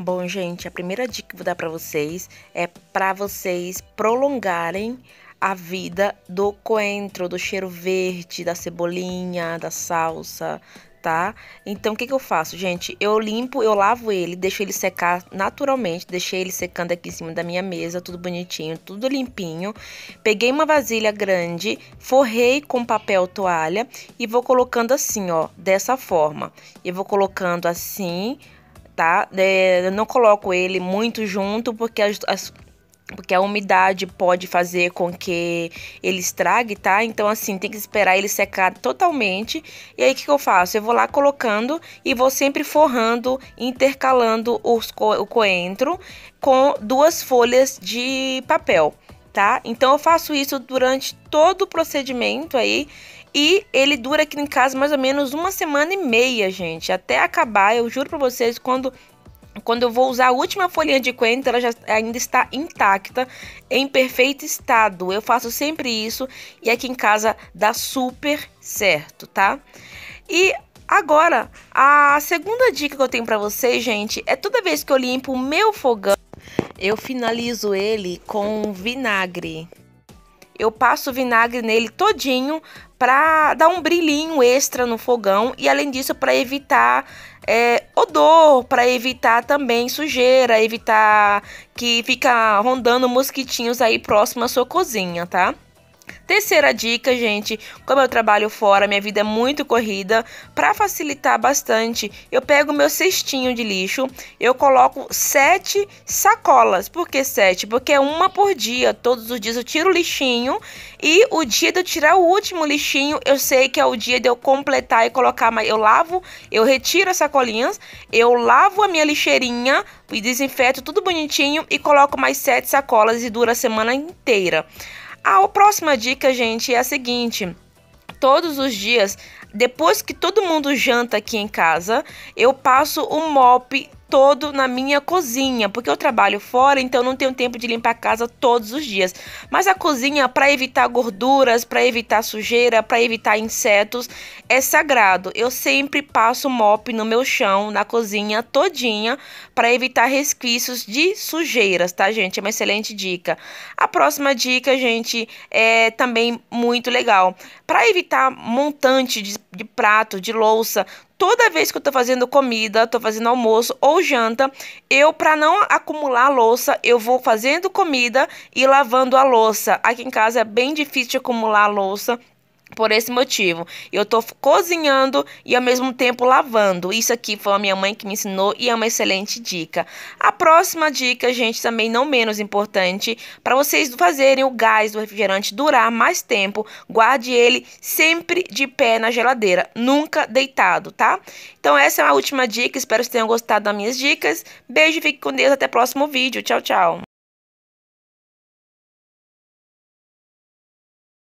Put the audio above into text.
Bom, gente, a primeira dica que vou dar para vocês é para vocês prolongarem a vida do coentro, do cheiro verde, da cebolinha, da salsa, tá? Então, o que, que eu faço, gente? Eu limpo, eu lavo ele, deixo ele secar naturalmente, deixei ele secando aqui em cima da minha mesa, tudo bonitinho, tudo limpinho. Peguei uma vasilha grande, forrei com papel toalha e vou colocando assim, ó, dessa forma. E vou colocando assim tá? É, eu não coloco ele muito junto porque as, as porque a umidade pode fazer com que ele estrague, tá? Então, assim, tem que esperar ele secar totalmente. E aí, o que, que, eu faço? Eu vou lá colocando e vou sempre forrando, intercalando os co o coentro com duas folhas de papel, tá? Então, eu faço isso durante todo o procedimento aí. E ele dura aqui em casa mais ou menos uma semana e meia, gente. Até acabar, eu juro pra vocês, quando quando eu vou usar a última folhinha de coentro, ela já ainda está intacta, em perfeito estado. Eu faço sempre isso e aqui em casa dá super certo, tá? E agora, a segunda dica que eu tenho para vocês, gente, é toda vez que eu limpo o meu fogão, eu finalizo ele com vinagre. Eu passo vinagre nele todinho para dar um brilhinho extra no fogão e além disso para evitar é, odor, para evitar também sujeira, evitar que fica rondando mosquitinhos aí próximo à sua cozinha, tá? Terceira dica, gente, como eu trabalho fora, minha vida é muito corrida, para facilitar bastante, eu pego meu cestinho de lixo, eu coloco sete sacolas. Por que sete? Porque é uma por dia. Todos os dias eu tiro o lixinho e o dia de eu tirar o último lixinho, eu sei que é o dia de eu completar e colocar. Mas eu lavo, eu retiro as sacolinhas, eu lavo a minha lixeirinha e desinfeto tudo bonitinho e coloco mais sete sacolas e dura a semana inteira. A próxima dica, gente, é a seguinte: todos os dias, depois que todo mundo janta aqui em casa, eu passo o mop todo na minha cozinha, porque eu trabalho fora, então não tenho tempo de limpar a casa todos os dias. Mas a cozinha, para evitar gorduras, para evitar sujeira, para evitar insetos, é sagrado. Eu sempre passo mop no meu chão, na cozinha todinha, para evitar resquícios de sujeiras, tá, gente? É uma excelente dica. A próxima dica, gente, é também muito legal. Para evitar montante de, de prato, de louça, toda vez que eu tô fazendo comida, tô fazendo almoço ou janta, eu para não acumular louça, eu vou fazendo comida e lavando a louça. Aqui em casa é bem difícil de acumular a louça. Por esse motivo, eu estou cozinhando e ao mesmo tempo lavando. Isso aqui foi a minha mãe que me ensinou e é uma excelente dica. A próxima dica, gente, também não menos importante, para vocês fazerem o gás do refrigerante durar mais tempo, guarde ele sempre de pé na geladeira, nunca deitado, tá? Então essa é a última dica, espero que vocês tenham gostado das minhas dicas. Beijo, fique com Deus, até o próximo vídeo. Tchau, tchau.